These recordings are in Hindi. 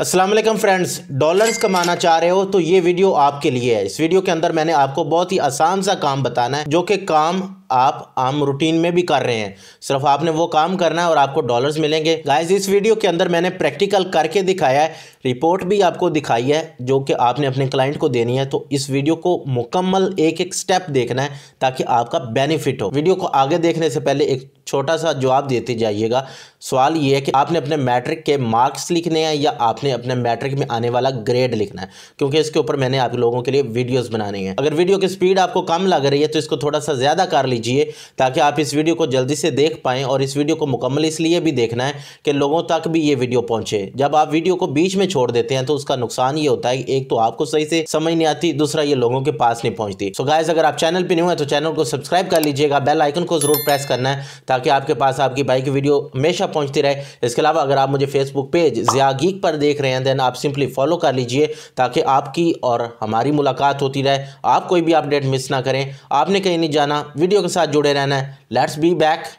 असलम फ्रेंड्स डॉलर्स कमाना चाह रहे हो तो ये वीडियो आपके लिए है इस वीडियो के अंदर मैंने आपको बहुत ही आसान सा काम बताना है जो कि काम आप आम रूटीन में भी कर रहे हैं सिर्फ आपने वो काम करना है और आपको डॉलर्स मिलेंगे गाइस इस वीडियो के अंदर मैंने प्रैक्टिकल करके दिखाया है रिपोर्ट भी आपको दिखाई है जो कि आपने अपने क्लाइंट को देनी है तो इस वीडियो को मुकम्मल एक एक स्टेप देखना है ताकि आपका बेनिफिट हो वीडियो को आगे देखने से पहले एक छोटा सा जवाब देते जाइएगा सवाल ये है कि आपने अपने मैट्रिक के मार्क्स लिखने हैं या आपने अपने मैट्रिक में आने वाला ग्रेड लिखना है क्योंकि इसके ऊपर मैंने आप लोगों के लिए वीडियोस बनाने हैं अगर वीडियो की स्पीड आपको कम लग रही है तो इसको थोड़ा सा ज़्यादा कर लीजिए ताकि आप इस वीडियो को जल्दी से देख पाएँ और इस वीडियो को मुकम्मल इसलिए भी देखना है कि लोगों तक भी ये वीडियो पहुँचे जब आप वीडियो को बीच में छोड़ देते हैं तो उसका नुकसान ये होता है एक तो आपको सही से समझ नहीं आती दूसरा ये लोगों के पास नहीं पहुँचती सो गायज अगर आप चैनल पर नहीं हुए तो चैनल को सब्सक्राइब कर लीजिएगा बेल आइकन को जरूर प्रेस करना है ताकि आपके पास आपकी बाइक की वीडियो हमेशा पहुंचती रहे इसके अलावा अगर आप मुझे फेसबुक पेज जिया गीक पर देख रहे हैं देन आप सिंपली फॉलो कर लीजिए ताकि आपकी और हमारी मुलाकात होती रहे आप कोई भी अपडेट मिस ना करें आपने कहीं नहीं जाना वीडियो के साथ जुड़े रहना है let's be back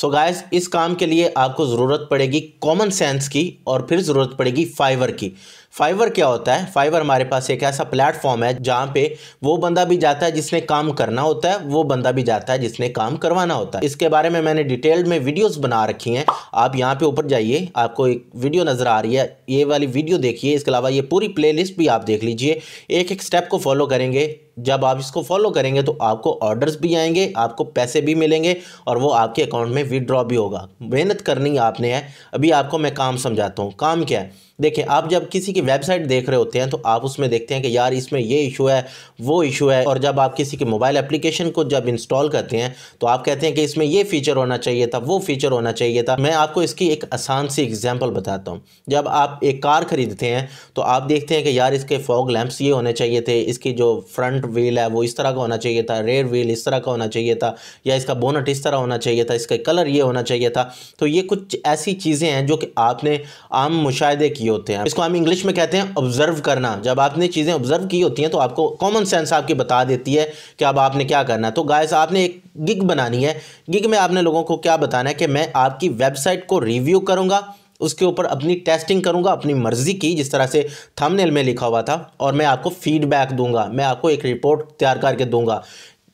so so guys इस काम के लिए आपको ज़रूरत पड़ेगी कॉमन सेंस की और फिर ज़रूरत पड़ेगी फाइवर की फाइवर क्या होता है फाइवर हमारे पास एक ऐसा प्लेटफॉर्म है जहाँ पे वो बंदा भी जाता है जिसने काम करना होता है वो बंदा भी जाता है जिसने काम करवाना होता है इसके बारे में मैंने डिटेल्ड में वीडियोस बना रखी हैं आप यहाँ पे ऊपर जाइए आपको एक वीडियो नज़र आ रही है ये वाली वीडियो देखिए इसके अलावा ये पूरी प्ले भी आप देख लीजिए एक एक स्टेप को फॉलो करेंगे जब आप इसको फॉलो करेंगे तो आपको ऑर्डर्स भी आएंगे आपको पैसे भी मिलेंगे और वो आपके अकाउंट में विदड्रॉ भी होगा मेहनत करनी आपने है अभी आपको मैं काम समझाता हूँ काम क्या है देखें आप जब किसी की वेबसाइट देख रहे होते हैं तो आप उसमें देखते हैं कि यार इसमें ये इशू है वो इशू है और जब आप किसी के मोबाइल एप्लीकेशन को जब इंस्टॉल करते हैं तो आप कहते हैं कि इसमें ये फीचर होना चाहिए था वो फीचर होना चाहिए था मैं आपको इसकी एक आसान सी एग्जाम्पल बताता हूँ जब आप एक कार ख़रीदते हैं तो आप देखते हैं कि यार इसके फॉग लैम्प्स ये होने चाहिए थे इसकी जो फ्रंट व्हील है वो इस तरह का होना चाहिए था रेयर व्हील इस तरह का होना चाहिए था या इसका बोनट इस तरह होना चाहिए था इसका कलर ये होना चाहिए था तो ये कुछ ऐसी चीज़ें हैं जो कि आपने आम मुशाहे किए किए होते हैं इसको हम इंग्लिश में कहते हैं ऑब्जर्व करना जब आपने चीज़ें ऑब्जर्व की होती हैं तो आपको कॉमन सेंस आपकी बता देती है कि अब आपने क्या करना है तो गाय आपने एक गिग बनानी है गिग में आपने लोगों को क्या बताना है कि मैं आपकी वेबसाइट को रिव्यू करूँगा उसके ऊपर अपनी टेस्टिंग करूंगा अपनी मर्ज़ी की जिस तरह से थंबनेल में लिखा हुआ था और मैं आपको फीडबैक दूंगा मैं आपको एक रिपोर्ट तैयार करके दूंगा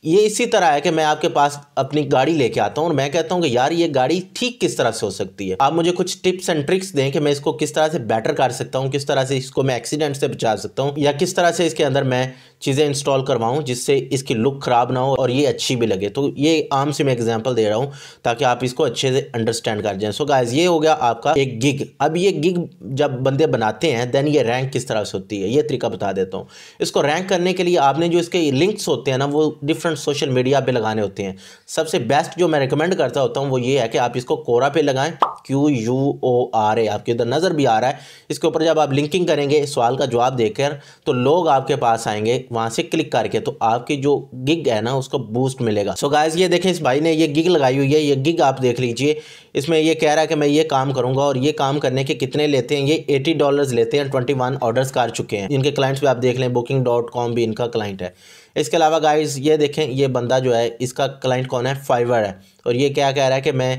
ये इसी तरह है कि मैं आपके पास अपनी गाड़ी लेके आता हूँ और मैं कहता हूँ कि यार ये गाड़ी ठीक किस तरह से हो सकती है आप मुझे कुछ टिप्स एंड ट्रिक्स दें कि मैं इसको किस तरह से बेटर कर सकता हूँ किस तरह से इसको मैं एक्सीडेंट से बचा सकता हूँ या किस तरह से इसके अंदर मैं चीज़ें इंस्टॉल करवाऊँ जिससे इसकी लुक ख़राब ना हो और ये अच्छी भी लगे तो ये आम से मैं एग्जांपल दे रहा हूँ ताकि आप इसको अच्छे से अंडरस्टैंड कर जाएँ सो गाइज ये हो गया आपका एक गिग अब ये गिग जब बंदे बनाते हैं देन ये रैंक किस तरह से होती है ये तरीका बता देता हूँ इसको रैंक करने के लिए आपने जो इसके लिंक्स होते हैं ना वो डिफरेंट सोशल मीडिया पर लगाने होते हैं सबसे बेस्ट जो मैं रिकमेंड करता होता हूँ वो ये है कि आप इसको कोरा पे लगाएं Q U O R A आपके इधर नज़र भी आ रहा है इसके ऊपर जब आप लिंकिंग करेंगे सवाल का जवाब देकर तो लोग आपके पास आएंगे वहाँ से क्लिक करके तो आपकी जो गिग है ना उसको बूस्ट मिलेगा सो so गाइज ये देखें इस भाई ने ये गिग लगाई हुई है ये गिग आप देख लीजिए इसमें ये कह रहा है कि मैं ये काम करूँगा और ये काम करने के कितने लेते हैं ये एटी डॉलर्स लेते हैं ट्वेंटी वन ऑर्डर्स कर चुके हैं इनके क्लाइंट्स भी आप देख लें बुकिंग डॉट कॉम भी इनका क्लाइंट है इसके अलावा गाइज ये देखें ये बंदा जो है इसका क्लाइंट कौन है फाइवर है और ये क्या कह रहा है कि मैं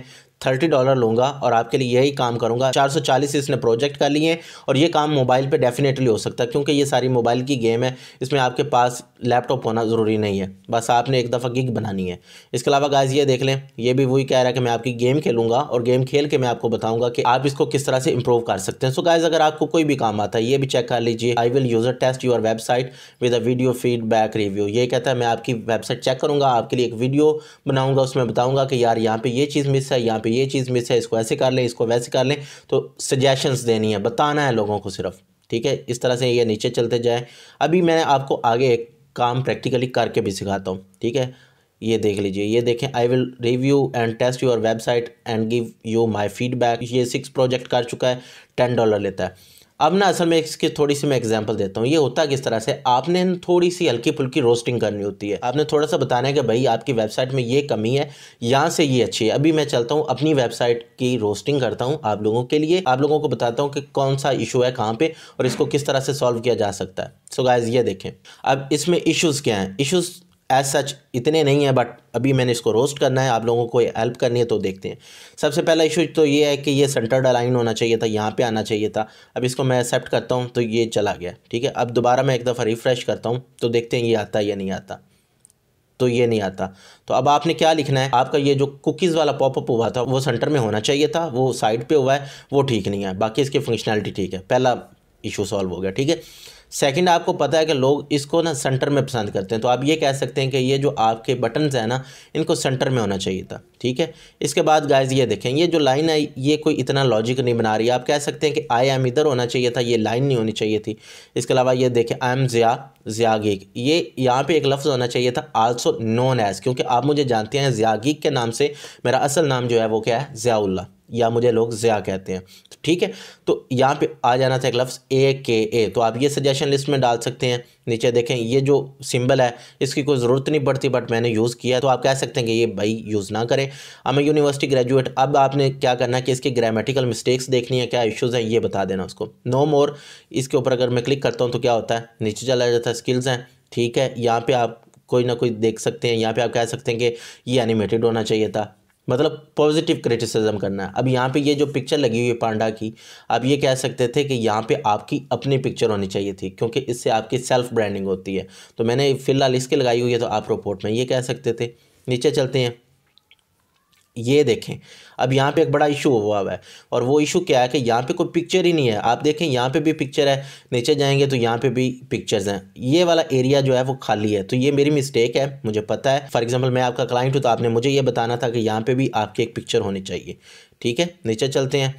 थर्टी डॉलर लूँगा और आपके लिए यही काम करूँगा चार सौ चालीस इसने प्रोजेक्ट कर लिए हैं और ये काम मोबाइल पर डेफिनेटली हो सकता है क्योंकि ये सारी मोबाइल की गेम है इसमें आपके पास लैपटॉप होना ज़रूरी नहीं है बस आपने एक दफ़ा गिग बनानी है इसके अलावा गाइज ये देख लें ये भी वही कह रहा है कि मैं आपकी गेम खेलूँगा और गेम खेल के मैं आपको बताऊँगा कि आप इसको किस तरह से इंप्रूव कर सकते हैं सो गाइज अगर आपको कोई भी काम आता है ये भी चेक कर लीजिए I will user test your website with a video feedback review ये कहता है मैं आपकी वेबसाइट चेक करूँगा आपके लिए एक वीडियो बनाऊँगा उसमें बताऊँगा कि यार यहाँ पर ये चीज़ मिस है यहाँ पर ये चीज़ मिस है इसको ऐसे कर लें इसको वैसे कर लें तो सजेशंस देनी है बताना है लोगों को सिर्फ ठीक है इस तरह से ये नीचे चलते जाए अभी मैं आपको आगे एक काम प्रैक्टिकली करके भी सिखाता हूँ ठीक है ये देख लीजिए ये देखें I will review and test your website and give you my feedback ये सिक्स प्रोजेक्ट कर चुका है टेन डॉलर लेता है अब ना असल में इसकी थोड़ी सी मैं एग्जांपल देता हूँ ये होता किस तरह से आपने थोड़ी सी हल्की फुल्की रोस्टिंग करनी होती है आपने थोड़ा सा बताना है कि भाई आपकी वेबसाइट में ये कमी है यहाँ से ये अच्छी है अभी मैं चलता हूँ अपनी वेबसाइट की रोस्टिंग करता हूँ आप लोगों के लिए आप लोगों को बताता हूँ कि कौन सा इशू है कहाँ पर और इसको किस तरह से सॉल्व किया जा सकता है सो so ये देखें अब इसमें इशूज़ क्या हैं इशूज़ एज सच इतने नहीं है बट अभी मैंने इसको रोस्ट करना है आप लोगों को हेल्प करनी है तो देखते हैं सबसे पहला इशू तो ये है कि ये सेंटर्ड अलाइन होना चाहिए था यहाँ पे आना चाहिए था अब इसको मैं एक्सेप्ट करता हूँ तो ये चला गया ठीक है अब दोबारा मैं एक दफ़ा रिफ़्रेश करता हूँ तो देखते हैं ये आता है या नहीं आता तो ये नहीं आता तो अब आपने क्या लिखना है आपका ये जो कुकीज़ वाला पॉपअप हुआ था वो सेंटर में होना चाहिए था वो साइड पर हुआ है वो ठीक नहीं है बाकी इसकी फंक्शनैलिटी ठीक है पहला इशू सॉल्व हो गया ठीक है सेकंड आपको पता है कि लोग इसको ना सेंटर में पसंद करते हैं तो आप ये कह सकते हैं कि ये जो आपके बटन्स हैं ना इनको सेंटर में होना चाहिए था ठीक है इसके बाद गाइज ये देखें ये जो लाइन है ये कोई इतना लॉजिक नहीं बना रही आप कह सकते हैं कि आई एम इधर होना चाहिए था ये लाइन नहीं होनी चाहिए थी इसके अलावा ये देखें आई एम ज़िया गीक ये यहाँ पे एक लफ्ज़ होना चाहिए था आल्सो नोन एज़ क्योंकि आप मुझे जानते हैं गीक के नाम से मेरा असल नाम जो है वो क्या है ज़ियाउल्ला या मुझे लोग ज़या कहते हैं तो ठीक है तो यहाँ पे आ जाना था एक लफ्ज़ ए के ए तो आप ये सजेशन लिस्ट में डाल सकते हैं नीचे देखें ये जो सिंबल है इसकी कोई ज़रूरत नहीं पड़ती बट मैंने यूज़ किया तो आप कह सकते हैं कि ये भाई यूज़ ना करें अब मैं यूनिवर्सिटी ग्रेजुएट अब आपने क्या करना है कि इसकी ग्रामेटिकल मिस्टेक्स देखनी है क्या इश्यूज़ हैं ये बता देना उसको नो मोर इसके ऊपर अगर मैं क्लिक करता हूँ तो क्या होता है नीचे चला जाता है स्किल्स हैं ठीक है यहाँ पर आप कोई ना कोई देख सकते हैं यहाँ पे आप कह सकते हैं कि ये एनिमेटेड होना चाहिए था मतलब पॉजिटिव क्रिटिसिज्म करना है अब यहाँ पे ये जो पिक्चर लगी हुई है पांडा की आप ये कह सकते थे कि यहाँ पे आपकी अपनी पिक्चर होनी चाहिए थी क्योंकि इससे आपकी सेल्फ ब्रांडिंग होती है तो मैंने फ़िलहाल इसके लगाई हुई है तो आप रिपोर्ट में ये कह सकते थे नीचे चलते हैं ये देखें अब यहाँ पे एक बड़ा इशू हुआ हुआ है और वो इशू क्या है कि यहाँ पे कोई पिक्चर ही नहीं है आप देखें यहाँ पे भी पिक्चर है नीचे जाएंगे तो यहाँ पे भी पिक्चर्स हैं ये वाला एरिया जो है वो खाली है तो ये मेरी मिस्टेक है मुझे पता है फॉर एग्जांपल मैं आपका क्लाइंट हूँ तो आपने मुझे ये बताना था कि यहाँ पर भी आपकी एक पिक्चर होनी चाहिए ठीक है नीचे चलते हैं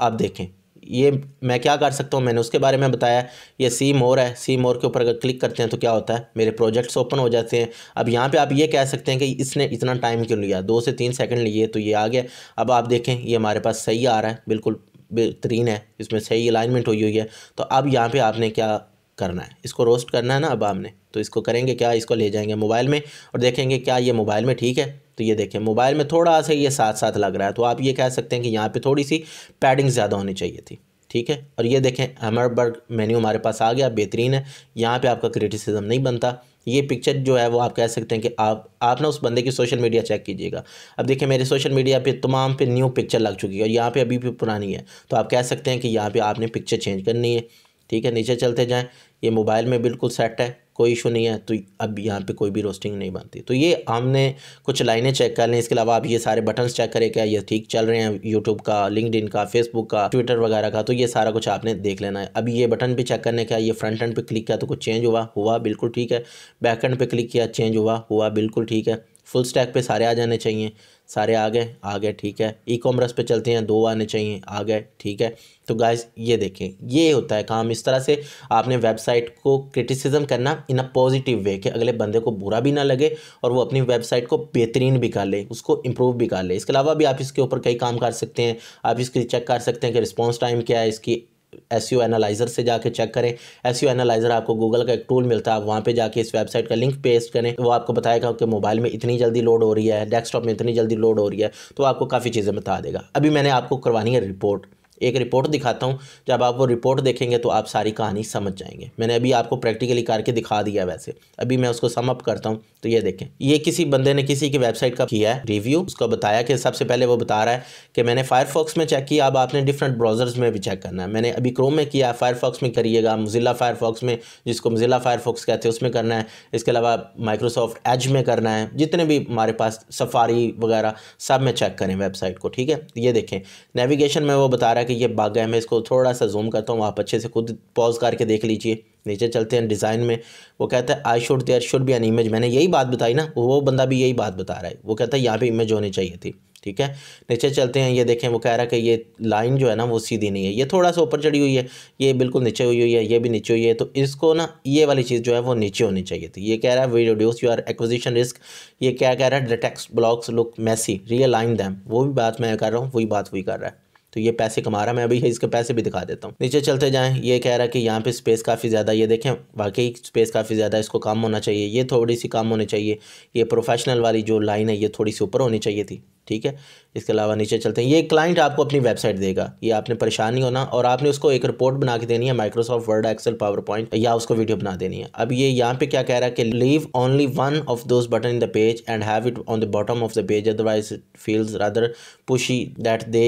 आप देखें ये मैं क्या कर सकता हूँ मैंने उसके बारे में बताया ये सी मोर है सी मोर के ऊपर अगर क्लिक करते हैं तो क्या होता है मेरे प्रोजेक्ट्स ओपन हो जाते हैं अब यहाँ पे आप ये कह सकते हैं कि इसने इतना टाइम क्यों लिया दो से तीन सेकंड लिए तो ये आ गया अब आप देखें ये हमारे पास सही आ रहा है बिल्कुल बेहतरीन है इसमें सही अलाइनमेंट हुई हुई है तो अब यहाँ पर आपने क्या करना है इसको रोस्ट करना है ना अब आपने तो इसको करेंगे क्या इसको ले जाएंगे मोबाइल में और देखेंगे क्या ये मोबाइल में ठीक है तो ये देखें मोबाइल में थोड़ा सा ये साथ साथ लग रहा है तो आप ये कह सकते हैं कि यहाँ पे थोड़ी सी पैडिंग ज़्यादा होनी चाहिए थी ठीक है और ये देखें हमरबर्ग मेन्यू हमारे पास आ गया बेहतरीन है यहाँ पर आपका क्रिटिसिज्म नहीं बनता ये पिक्चर जो है वो आप कह सकते हैं कि आप आप ना उस बंदे की सोशल मीडिया चेक कीजिएगा अब देखिए मेरे सोशल मीडिया पे तमाम पे न्यू पिक्चर लग चुकी है और यहाँ पे अभी भी पुरानी है तो आप कह सकते हैं कि यहाँ पे आपने पिक्चर चेंज करनी है ठीक है नीचे चलते जाएं ये मोबाइल में बिल्कुल सेट है कोई इशू नहीं है तो अब यहाँ पे कोई भी रोस्टिंग नहीं बनती तो ये हमने कुछ लाइनें चेक कर लें इसके अलावा आप ये सारे बटन्स चेक करें क्या ये ठीक चल रहे हैं यूट्यूब का लिंकड का फेसबुक का ट्विटर वगैरह का तो ये सारा कुछ आपने देख लेना है अब ये बटन भी चेक करने का ये फ्रंट एंड पे क्लिक किया तो कुछ चेंज हुआ हुआ बिल्कुल ठीक है बैक एंड पर क्लिक किया चेंज हुआ हुआ बिल्कुल ठीक है फुल स्टैक पे सारे आ जाने चाहिए सारे आ गए आ गए ठीक है ई कॉमर्स पे चलते हैं दो आने चाहिए आ गए ठीक है तो गाइज ये देखें ये होता है काम इस तरह से आपने वेबसाइट को क्रिटिसिज्म करना इन अ पॉजिटिव वे कि अगले बंदे को बुरा भी ना लगे और वो अपनी वेबसाइट को बेहतरीन भी कर ले उसको इम्प्रूव भी कर ले इसके अलावा भी आप इसके ऊपर कई काम कर सकते हैं आप इसकी चेक कर सकते हैं कि रिस्पॉन्स टाइम क्या है इसकी एस एनालाइज़र e से जाके चेक करें एस एनालाइज़र e आपको गूगल का एक टूल मिलता है आप वहाँ पे जाके इस वेबसाइट का लिंक पेस्ट करें वो आपको बताएगा कि मोबाइल में इतनी जल्दी लोड हो रही है डेस्कटॉप में इतनी जल्दी लोड हो रही है तो आपको काफ़ी चीज़ें बता देगा अभी मैंने आपको करवानी है रिपोर्ट एक रिपोर्ट दिखाता हूँ जब आप वो रिपोर्ट देखेंगे तो आप सारी कहानी समझ जाएंगे मैंने अभी आपको प्रैक्टिकली करके दिखा दिया वैसे अभी मैं उसको सम अप करता हूँ तो ये देखें ये किसी बंदे ने किसी की वेबसाइट का किया है रिव्यू उसको बताया कि सबसे पहले वो बता रहा है कि मैंने फायरफॉक्स में चेक किया अब आपने डिफरेंट ब्राउजर्स में भी चेक करना है मैंने अभी क्रोम में किया फायरफॉक्स में करिएगा मुजिला फायरफॉक्स में जिसको मुजिला फायरफॉक्स कहते हैं उसमें करना है इसके अलावा माइक्रोसॉफ्ट एज में करना है जितने भी हमारे पास सफारी वगैरह सब में चेक करें वेबसाइट को ठीक है ये देखें नेविगेशन में वो बता रहा है कि कि ये बागैम है इसको थोड़ा सा जूम करता हूँ आप अच्छे से खुद पॉज करके देख लीजिए नीचे चलते हैं डिज़ाइन में वो कहता है I should there should be an image मैंने यही बात बताई ना वो बंदा भी यही बात बता रहा है वो कहता है यहाँ पे इमेज होनी चाहिए थी ठीक है नीचे चलते हैं ये देखें वो कह रहा है कि ये लाइन जो है ना वो सीधी नहीं है ये थोड़ा सा ऊपर चढ़ी हुई है ये बिल्कुल नीचे हुई हुई है ये भी नीचे हुई है तो इसको ना ये वाली चीज़ जो है वो नीचे होनी चाहिए थी ये कह रहा है we reduce your acquisition risk ये क्या कह रहा है the text blocks look messy realign them वो भी बात मैं कर रहा हूँ वही बात वही कर रहा है तो ये पैसे कमा रहा है मैं अभी इसके पैसे भी दिखा देता हूँ नीचे चलते जाएँ ये कह रहा है कि यहाँ पे स्पेस काफ़ी ज़्यादा ये देखें वाकई स्पेस काफ़ी ज़्यादा इसको काम होना चाहिए ये थोड़ी सी काम होनी चाहिए ये प्रोफेशनल वाली जो लाइन है ये थोड़ी सी ऊपर होनी चाहिए थी ठीक है इसके अलावा नीचे चलते हैं ये क्लाइंट आपको अपनी वेबसाइट देगा ये आपने परेशान नहीं होना और आपने उसको एक रिपोर्ट बना के देनी है Microsoft Word Excel PowerPoint या उसको वीडियो बना देनी है अब ये यहाँ पे क्या कह रहा है कि leave only one of those button in the page and have it on the bottom of the page otherwise feels rather pushy that they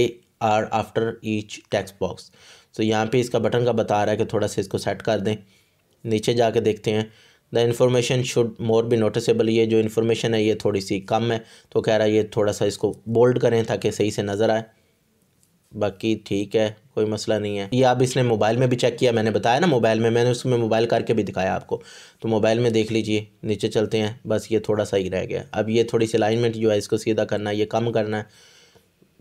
are after each text box तो यहाँ पे इसका बटन का बता रहा है कि थोड़ा सा इसको सेट कर दें नीचे जाके देखते हैं द इन्फॉर्मेशन शुड मोर भी नोटिसेबल ये जो इन्फॉर्मेशन है ये थोड़ी सी कम है तो कह रहा है ये थोड़ा सा इसको बोल्ड करें ताकि सही से नज़र आए बाकी ठीक है कोई मसला नहीं है ये आप इसने मोबाइल में भी चेक किया मैंने बताया ना मोबाइल में मैंने उसमें मोबाइल करके भी दिखाया आपको तो मोबाइल में देख लीजिए नीचे चलते हैं बस ये थोड़ा सा ही रह गया अब ये थोड़ी सी अलाइनमेंट जो है इसको सीधा करना है ये कम करना है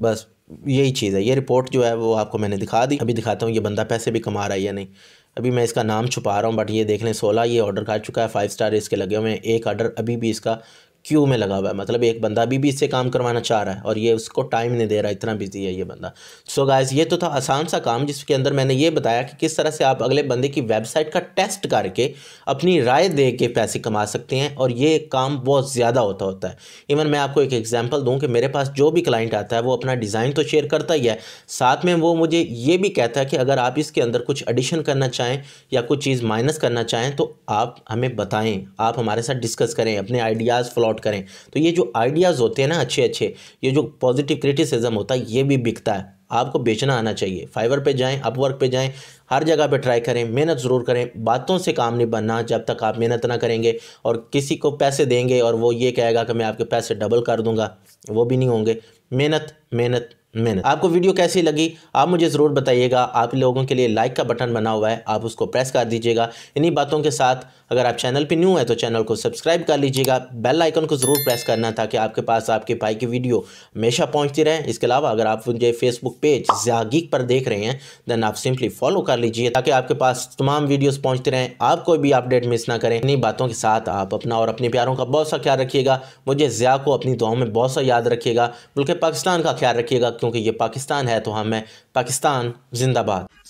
बस यही चीज़ है ये रिपोर्ट जो है वो आपको मैंने दिखा दी अभी दिखाता हूँ ये बंदा पैसे भी कमा रहा है या नहीं अभी मैं इसका नाम छुपा रहा हूँ बट ये देख लें सोलह ये ऑर्डर कर चुका है फाइव स्टार इसके लगे हुए हैं एक ऑर्डर अभी भी इसका क्यू में लगा हुआ है मतलब एक बंदा अभी भी इससे काम करवाना चाह रहा है और ये उसको टाइम नहीं दे रहा इतना बिजी है ये बंदा सो so गाइस ये तो था आसान सा काम जिसके अंदर मैंने ये बताया कि किस तरह से आप अगले बंदे की वेबसाइट का टेस्ट करके अपनी राय दे के पैसे कमा सकते हैं और ये काम बहुत ज़्यादा होता होता है इवन मैं आपको एक एग्जाम्पल दूँ कि मेरे पास जो भी क्लाइंट आता है वो अपना डिज़ाइन तो शेयर करता ही है साथ में वो मुझे ये भी कहता है कि अगर आप इसके अंदर कुछ एडिशन करना चाहें या कुछ चीज़ माइनस करना चाहें तो आप हमें बताएं आप हमारे साथ डिस्कस करें अपने आइडियाज़ फ्लॉट आउट करें तो ये जो आइडियाज़ होते हैं ना अच्छे अच्छे ये जो पॉजिटिव क्रिटिसिज्म होता है ये भी बिकता है आपको बेचना आना चाहिए फाइवर पे जाएं अपवर्क पे जाएं हर जगह पे ट्राई करें मेहनत ज़रूर करें बातों से काम नहीं बनना जब तक आप मेहनत ना करेंगे और किसी को पैसे देंगे और वो ये कहेगा कि मैं आपके पैसे डबल कर दूंगा वो भी नहीं होंगे मेहनत मेहनत मेहनत आपको वीडियो कैसी लगी आप मुझे ज़रूर बताइएगा आप लोगों के लिए लाइक का बटन बना हुआ है आप उसको प्रेस कर दीजिएगा इन्हीं बातों के साथ अगर आप चैनल पर न्यू हैं तो चैनल को सब्सक्राइब कर लीजिएगा बेल आइकन को ज़रूर प्रेस करना ताकि आपके पास आपके भाई की वीडियो हमेशा पहुँचती रहे इसके अलावा अगर आप मुझे फेसबुक पेज जागीक पर देख रहे हैं देन आप सिंपली फॉलो कर लीजिए ताकि आपके पास तमाम वीडियोज़ पहुँचते रहें आप कोई भी अपडेट मिस ना करें इन्हीं बातों के साथ आप अपना और अपने प्यारों का बहुत सा ख्याल रखिएगा मुझे ज़्या को अपनी दुआओं में बहुत सा याद रखिएगा बल्कि पाकिस्तान का ख्याल रखिएगा हूँ कि ये पाकिस्तान है तो हमें हाँ, पाकिस्तान जिंदाबाद